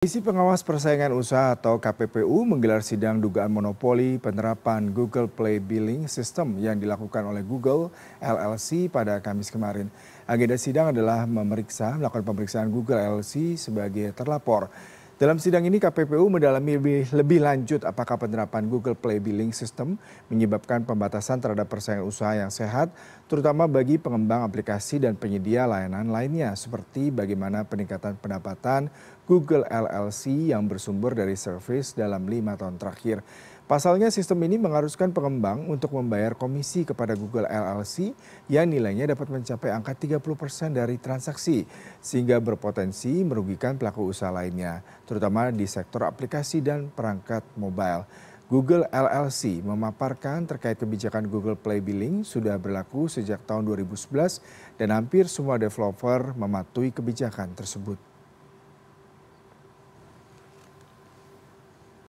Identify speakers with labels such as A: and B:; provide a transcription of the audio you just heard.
A: Komisi Pengawas Persaingan Usaha atau KPPU menggelar sidang dugaan monopoli penerapan Google Play Billing System yang dilakukan oleh Google LLC pada Kamis kemarin. Agenda sidang adalah memeriksa, melakukan pemeriksaan Google LLC sebagai terlapor dalam sidang ini KPPU mendalami lebih, lebih lanjut apakah penerapan Google Play Billing System menyebabkan pembatasan terhadap persaingan usaha yang sehat, terutama bagi pengembang aplikasi dan penyedia layanan lainnya, seperti bagaimana peningkatan pendapatan Google LLC yang bersumber dari service dalam lima tahun terakhir. Pasalnya sistem ini mengharuskan pengembang untuk membayar komisi kepada Google LLC yang nilainya dapat mencapai angka 30% dari transaksi sehingga berpotensi merugikan pelaku usaha lainnya terutama di sektor aplikasi dan perangkat mobile. Google LLC memaparkan terkait kebijakan Google Play Billing sudah berlaku sejak tahun 2011 dan hampir semua developer mematuhi kebijakan tersebut.